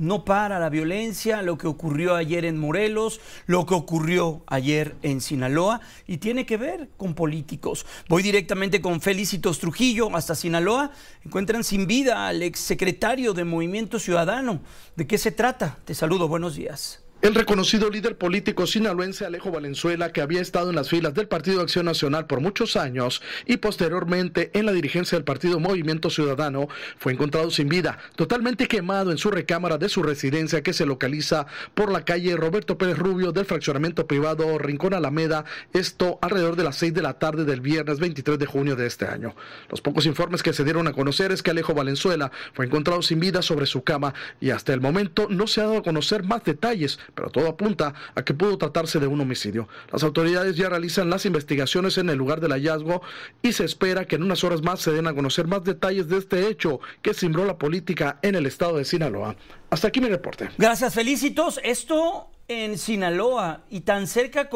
no para la violencia, lo que ocurrió ayer en Morelos, lo que ocurrió ayer en Sinaloa y tiene que ver con políticos. Voy directamente con Felicitos Trujillo hasta Sinaloa. Encuentran sin vida al exsecretario de Movimiento Ciudadano. ¿De qué se trata? Te saludo, buenos días. El reconocido líder político sinaloense Alejo Valenzuela, que había estado en las filas del Partido Acción Nacional por muchos años y posteriormente en la dirigencia del Partido Movimiento Ciudadano, fue encontrado sin vida, totalmente quemado en su recámara de su residencia que se localiza por la calle Roberto Pérez Rubio del fraccionamiento privado Rincón Alameda, esto alrededor de las seis de la tarde del viernes 23 de junio de este año. Los pocos informes que se dieron a conocer es que Alejo Valenzuela fue encontrado sin vida sobre su cama y hasta el momento no se ha dado a conocer más detalles pero todo apunta a que pudo tratarse de un homicidio. Las autoridades ya realizan las investigaciones en el lugar del hallazgo y se espera que en unas horas más se den a conocer más detalles de este hecho que simbró la política en el estado de Sinaloa. Hasta aquí mi reporte. Gracias, felicitos. Esto en Sinaloa y tan cerca como